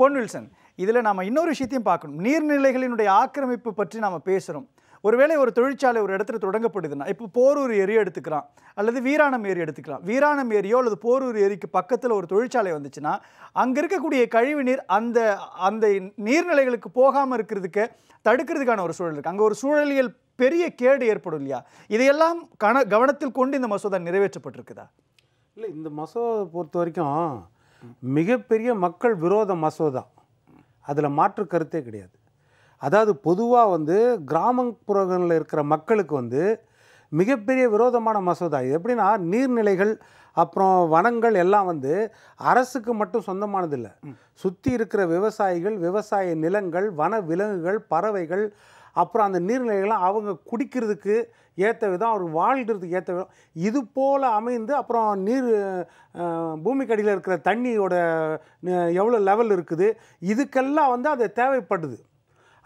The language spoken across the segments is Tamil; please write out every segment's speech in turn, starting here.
பொன் வில்சன் இதில் நம்ம இன்னொரு விஷயத்தையும் பார்க்கணும் நீர்நிலைகளினுடைய ஆக்கிரமிப்பு பற்றி நாம் பேசுகிறோம் ஒருவேளை ஒரு தொழிற்சாலை ஒரு இடத்துல தொடங்கப்படுதுன்னா இப்போ போரூர் ஏரி எடுத்துக்கலாம் அல்லது வீராணம் ஏரி எடுத்துக்கலாம் வீராணம் ஏரியோ அல்லது போரூர் ஏரிக்கு பக்கத்தில் ஒரு தொழிற்சாலை வந்துச்சுன்னா அங்கே இருக்கக்கூடிய கழிவு நீர் அந்த அந்த நீர்நிலைகளுக்கு போகாமல் இருக்கிறதுக்கு தடுக்கிறதுக்கான ஒரு சூழல் இருக்குது அங்கே ஒரு சூழலியல் பெரிய கேடு ஏற்படும் இல்லையா இதையெல்லாம் கன கவனத்தில் கொண்டு இந்த மசோதா நிறைவேற்றப்பட்டிருக்குதா இல்லை இந்த மசோதாவை பொறுத்த வரைக்கும் மிகப்பெரிய மக்கள் விரோத மசோதா அதில் மாற்று கருத்தே கிடையாது அதாவது பொதுவாக வந்து கிராமப்புறங்களில் இருக்கிற மக்களுக்கு வந்து மிகப்பெரிய விரோதமான மசோதா இது எப்படின்னா நீர்நிலைகள் அப்புறம் வனங்கள் எல்லாம் வந்து அரசுக்கு மட்டும் சொந்தமானதில்லை சுற்றி இருக்கிற விவசாயிகள் விவசாய நிலங்கள் வன விலங்குகள் பறவைகள் அப்புறம் அந்த நீர்நிலைகள்லாம் அவங்க குடிக்கிறதுக்கு ஏற்ற விதம் அவர் வாழ்கிறதுக்கு ஏற்ற விதம் இது போல் அமைந்து அப்புறம் நீர் பூமிக்கடியில் இருக்கிற தண்ணியோட எவ்வளோ லெவல் இருக்குது இதுக்கெல்லாம் வந்து அது தேவைப்படுது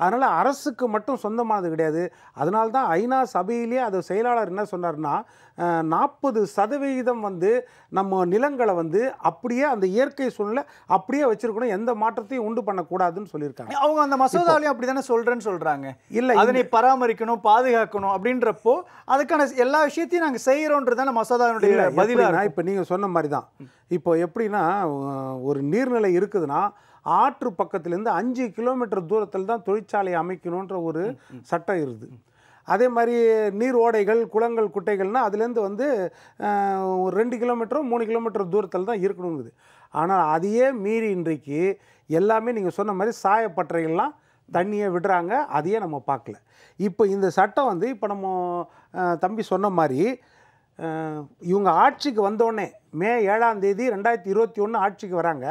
அதனால் அரசுக்கு மட்டும் சொந்தமானது கிடையாது அதனால்தான் ஐநா சபையிலே அது செயலாளர் என்ன சொன்னார்னா நாற்பது சதவிகிதம் வந்து நம்ம நிலங்களை வந்து அப்படியே அந்த இயற்கை சூழ்நிலை அப்படியே வச்சிருக்கணும் எந்த மாற்றத்தையும் உண்டு பண்ணக்கூடாதுன்னு சொல்லியிருக்காங்க அவங்க அந்த மசோதாலையும் அப்படி தானே சொல்கிறேன்னு சொல்கிறாங்க இல்லை அதனை பராமரிக்கணும் பாதுகாக்கணும் அப்படின்றப்போ அதுக்கான எல்லா விஷயத்தையும் நாங்கள் செய்கிறோன்றதான மசோதாவினுடைய பதிலாக இப்போ நீங்கள் சொன்ன மாதிரி தான் இப்போ எப்படின்னா ஒரு நீர்நிலை இருக்குதுன்னா ஆற்று பக்கத்துலேருந்து அஞ்சு கிலோமீட்டர் தூரத்தில் தான் தொழிற்சாலை அமைக்கணுன்ற ஒரு சட்டம் இருது அதே மாதிரி நீர் ஓடைகள் குளங்கள் குட்டைகள்னால் அதுலேருந்து வந்து ஒரு ரெண்டு கிலோமீட்டரோ மூணு கிலோமீட்டர் தூரத்தில் தான் இருக்கணுங்குது ஆனால் அதையே மீறி இன்றைக்கு எல்லாமே நீங்கள் சொன்ன மாதிரி சாயப்பட்டறைகள்லாம் தண்ணியை விடுறாங்க அதையே நம்ம பார்க்கல இப்போ இந்த சட்டம் வந்து இப்போ நம்ம தம்பி சொன்ன மாதிரி இவங்க ஆட்சிக்கு வந்தோடனே மே ஏழாம் தேதி ரெண்டாயிரத்தி இருபத்தி ஒன்று ஆட்சிக்கு வராங்க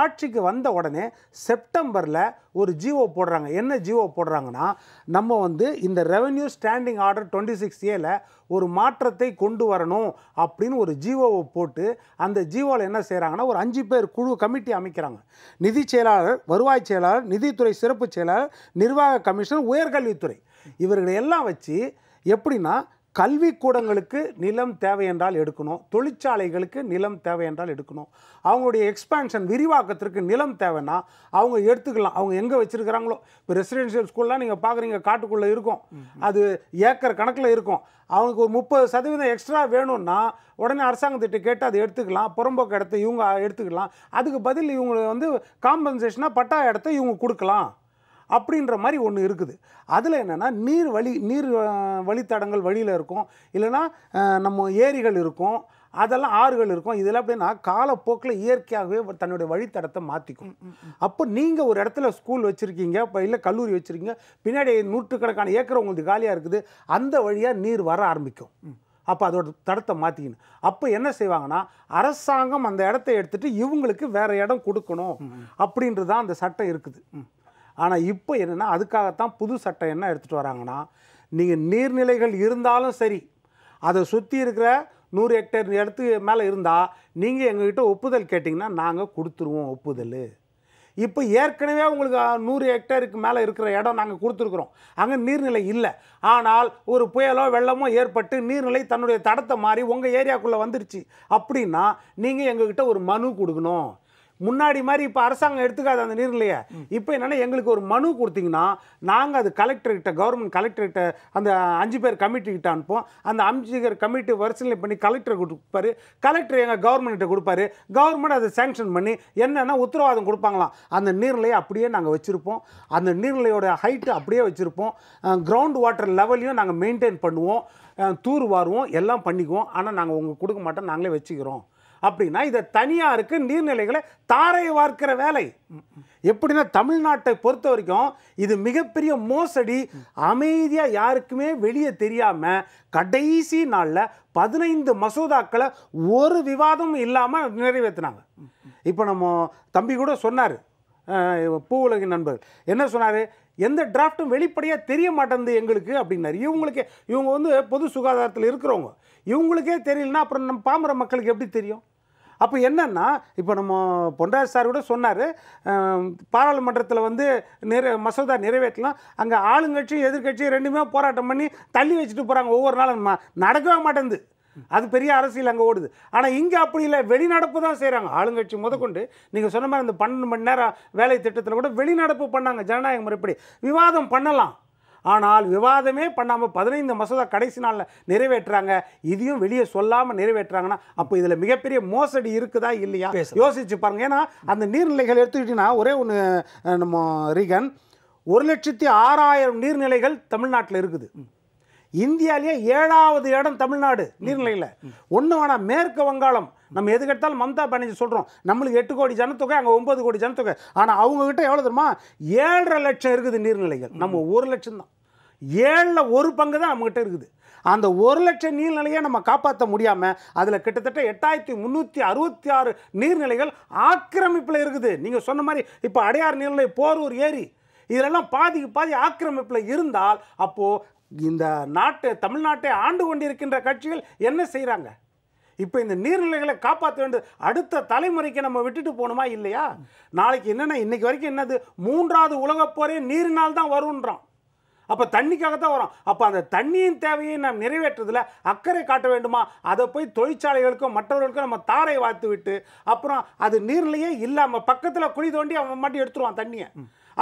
ஆட்சிக்கு வந்த உடனே செப்டம்பரில் ஒரு ஜிஓ போடுறாங்க என்ன ஜிஓ போடுறாங்கன்னா நம்ம வந்து இந்த revenue standing order twenty six ஏல ஒரு மாற்றத்தை கொண்டு வரணும் அப்படின்னு ஒரு ஜிஓவை போட்டு அந்த ஜிஓவில் என்ன செய்கிறாங்கன்னா ஒரு அஞ்சு பேர் குழு கமிட்டி அமைக்கிறாங்க நிதி செயலாளர் வருவாய் செயலாளர் நிதித்துறை சிறப்பு செயலாளர் நிர்வாக கமிஷனர் உயர்கல்வித்துறை இவர்களை எல்லாம் வச்சு எப்படின்னா கல்விக்கூடங்களுக்கு நிலம் தேவை என்றால் எடுக்கணும் தொழிற்சாலைகளுக்கு நிலம் தேவை என்றால் எடுக்கணும் அவங்களுடைய எக்ஸ்பேன்ஷன் விரிவாக்கத்திற்கு நிலம் தேவைன்னா அவங்க எடுத்துக்கலாம் அவங்க எங்கே வச்சுருக்கிறாங்களோ இப்போ ரெசிடென்ஷியல் ஸ்கூல்லாம் நீங்கள் பார்க்குறீங்க காட்டுக்குள்ளே இருக்கும் அது ஏக்கர் கணக்கில் இருக்கும் அவங்களுக்கு ஒரு முப்பது சதவீதம் எக்ஸ்ட்ரா வேணும்னா உடனே அரசாங்கத்திட்ட கேட்டு அதை எடுத்துக்கலாம் புறம்போக்கு இடத்த இவங்க எடுத்துக்கலாம் அதுக்கு பதில் இவங்களை வந்து காம்பன்சேஷனாக பட்டா இடத்த இவங்க கொடுக்கலாம் அப்படின்ற மாதிரி ஒன்று இருக்குது அதில் என்னென்னா நீர் வழி நீர் வழித்தடங்கள் வழியில் இருக்கும் இல்லைன்னா நம்ம ஏரிகள் இருக்கும் அதெல்லாம் ஆறுகள் இருக்கும் இதெல்லாம் அப்படின்னா காலப்போக்கில் இயற்கையாகவே தன்னுடைய வழித்தடத்தை மாற்றிக்கும் அப்போ நீங்கள் ஒரு இடத்துல ஸ்கூல் வச்சுருக்கீங்க இப்போ இல்லை கல்லூரி வச்சுருக்கீங்க பின்னாடி நூற்றுக்கணக்கான ஏக்கர் உங்களுக்கு காலியாக இருக்குது அந்த வழியாக நீர் வர ஆரம்பிக்கும் அப்போ அதோட தடத்தை மாற்றிக்கணும் அப்போ என்ன செய்வாங்கன்னா அரசாங்கம் அந்த இடத்த எடுத்துகிட்டு இவங்களுக்கு வேறு இடம் கொடுக்கணும் அப்படின்றது தான் அந்த சட்டம் இருக்குது ஆனால் இப்போ என்னென்னா அதுக்காகத்தான் புது சட்டம் என்ன எடுத்துகிட்டு வராங்கன்னா நீங்கள் நீர்நிலைகள் இருந்தாலும் சரி அதை சுற்றி இருக்கிற நூறு ஹெக்டேர் இடத்து மேலே இருந்தால் நீங்கள் எங்ககிட்ட ஒப்புதல் கேட்டிங்கன்னா நாங்கள் கொடுத்துருவோம் ஒப்புதல் இப்போ ஏற்கனவே உங்களுக்கு நூறு ஹெக்டேருக்கு மேலே இருக்கிற இடம் நாங்கள் கொடுத்துருக்குறோம் அங்கே நீர்நிலை இல்லை ஆனால் ஒரு புயலோ வெள்ளமோ ஏற்பட்டு நீர்நிலை தன்னுடைய தடத்தை மாறி உங்கள் ஏரியாக்குள்ளே வந்துருச்சு அப்படின்னா நீங்கள் எங்ககிட்ட ஒரு மனு கொடுக்கணும் முன்னாடி மாதிரி இப்போ அரசாங்கம் எடுத்துக்காது அந்த நீர்நிலையை இப்போ என்னென்னா எங்களுக்கு ஒரு மனு கொடுத்தீங்கன்னா நாங்கள் அது கலெக்டர்கிட்ட கவர்மெண்ட் கலெக்டர்கிட்ட அந்த அஞ்சு பேர் கமிட்டிக்கிட்ட அனுப்போம் அந்த அஞ்சு பேர் கமிட்டி வரிசையில் பண்ணி கலெக்டர் கொடுப்பாரு கலெக்டர் எங்கள் கவர்மெண்ட்டை கொடுப்பாரு கவர்மெண்ட் அதை சேங்ஷன் பண்ணி என்னென்னா உத்தரவாதம் கொடுப்பாங்களாம் அந்த நீர்நிலையை அப்படியே நாங்கள் வச்சுருப்போம் அந்த நீர்நிலையோட ஹைட்டு அப்படியே வச்சுருப்போம் கிரவுண்ட் வாட்டர் லெவலையும் நாங்கள் மெயின்டைன் பண்ணுவோம் தூர் வாருவோம் எல்லாம் பண்ணிக்குவோம் ஆனால் நாங்கள் உங்களுக்கு கொடுக்க மாட்டோம் நாங்களே வச்சுக்கிறோம் அப்படின்னா இதை தனியாருக்கு நீர்நிலைகளை தாரை வார்க்கிற வேலை எப்படின்னா தமிழ்நாட்டை பொறுத்த வரைக்கும் இது மிகப்பெரிய மோசடி அமைதியாக யாருக்குமே வெளியே தெரியாமல் கடைசி நாளில் பதினைந்து மசோதாக்களை ஒரு விவாதமும் இல்லாமல் நிறைவேற்றினாங்க இப்போ நம்ம தம்பி கூட சொன்னார் பூ உலக நண்பர் என்ன சொன்னார் எந்த டிராஃப்ட்டும் வெளிப்படையாக தெரிய மாட்டேங்குது எங்களுக்கு அப்படின்னாரு இவங்களுக்கே இவங்க வந்து பொது சுகாதாரத்தில் இருக்கிறவங்க இவங்களுக்கே தெரியலன்னா அப்புறம் நம்ம பாமர மக்களுக்கு எப்படி தெரியும் அப்போ என்னென்னா இப்போ நம்ம பொன்ராஜ் சார் கூட சொன்னார் பாராளுமன்றத்தில் வந்து நிறை மசோதா நிறைவேற்றலாம் அங்கே ஆளுங்கட்சியும் எதிர்கட்சியும் ரெண்டுமே போராட்டம் பண்ணி தள்ளி வச்சுட்டு போகிறாங்க ஒவ்வொரு நாளும் நடக்கவே மாட்டேங்குது அது பெரிய அரசியல் அங்கே ஓடுது ஆனால் இங்கே அப்படி இல்லை வெளிநடப்பு தான் செய்கிறாங்க ஆளுங்கட்சி முதற்கொண்டு நீங்கள் சொன்ன மாதிரி அந்த பன்னெண்டு மணி நேரம் வேலை திட்டத்தில் கூட வெளிநடப்பு பண்ணாங்க ஜனநாயக முறைப்படி விவாதம் பண்ணலாம் ஆனால் விவாதமே பண்ணாமல் பதினைந்து மசோதா கடைசி நாளில் நிறைவேற்றுறாங்க இதையும் வெளியே சொல்லாமல் நிறைவேற்றுறாங்கன்னா அப்போ இதில் மிகப்பெரிய மோசடி இருக்குதா இல்லையா யோசிச்சு பாருங்க ஏன்னா அந்த நீர்நிலைகள் எடுத்துக்கிட்டிங்கன்னா ஒரே ஒன்று நம்ம ரீகன் ஒரு லட்சத்தி ஆறாயிரம் நீர்நிலைகள் தமிழ்நாட்டில் இருக்குது இந்தியாவிலேயே ஏழாவது இடம் தமிழ்நாடு நீர்நிலையில் ஒன்று வேணாம் மேற்கு வங்காளம் நம்ம எதுக்கெடுத்தாலும் மம்தா பானர்ஜி சொல்கிறோம் நம்மளுக்கு எட்டு கோடி ஜனத்தொகை அங்கே ஒம்பது கோடி ஜனத்தொகை ஆனால் அவங்கக்கிட்ட எவ்வளோ தெரியுமா ஏழரை லட்சம் இருக்குது நீர்நிலைகள் நம்ம ஒரு லட்சம் தான் ஏழில் ஒரு பங்கு தான் நம்மகிட்ட இருக்குது அந்த ஒரு லட்சம் நீர்நிலையை நம்ம காப்பாற்ற முடியாமல் அதில் கிட்டத்தட்ட எட்டாயிரத்தி முந்நூற்றி அறுபத்தி ஆறு நீர்நிலைகள் ஆக்கிரமிப்பில் இருக்குது நீங்கள் சொன்ன மாதிரி இப்போ அடையார் நீர்நிலை போரூர் ஏரி இதெல்லாம் பாதிக்கு பாதி ஆக்கிரமிப்பில் இருந்தால் அப்போது இந்த நாட்டு தமிழ்நாட்டை ஆண்டு கொண்டிருக்கின்ற கட்சிகள் என்ன செய்கிறாங்க இப்போ இந்த நீர்நிலைகளை காப்பாற்ற வேண்டும் அடுத்த தலைமுறைக்கு நம்ம விட்டுட்டு போகணுமா இல்லையா நாளைக்கு என்னென்ன இன்றைக்கி வரைக்கும் என்னது மூன்றாவது உலகப்போரே நீரினால் தான் வரும்ன்றான் அப்போ தண்ணிக்காக தான் வரும் அப்போ அந்த தண்ணியின் தேவையை நாம் நிறைவேற்றுறதில் அக்கறை காட்ட வேண்டுமா அதை போய் தொழிற்சாலைகளுக்கும் மற்றவர்களுக்கும் நம்ம தாரை வாழ்த்து விட்டு அப்புறம் அது நீர்லையே இல்லாமல் பக்கத்தில் குழி தோண்டி அவன் மாட்டி எடுத்துருவான் தண்ணியை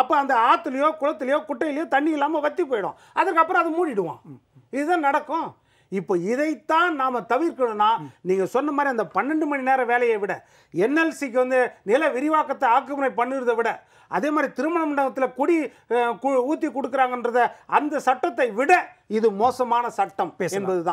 அப்போ அந்த ஆற்றுலையோ குளத்துலையோ குட்டையிலையோ தண்ணி இல்லாமல் வற்றி போயிடும் அதுக்கப்புறம் அது மூடிடுவோம் இதுதான் நடக்கும் இப்போ இதைத்தான் நாம் தவிர்க்கணும்னா நீங்கள் சொன்ன மாதிரி அந்த பன்னெண்டு மணி நேரம் வேலையை விட என்எல்சிக்கு வந்து நில விரிவாக்கத்தை ஆக்குமுறை பண்ணுறதை விட அதே மாதிரி திருமண மண்டபத்தில் குடி ஊற்றி கொடுக்குறாங்கன்றத அந்த சட்டத்தை விட இது மோசமான சட்டம் தான்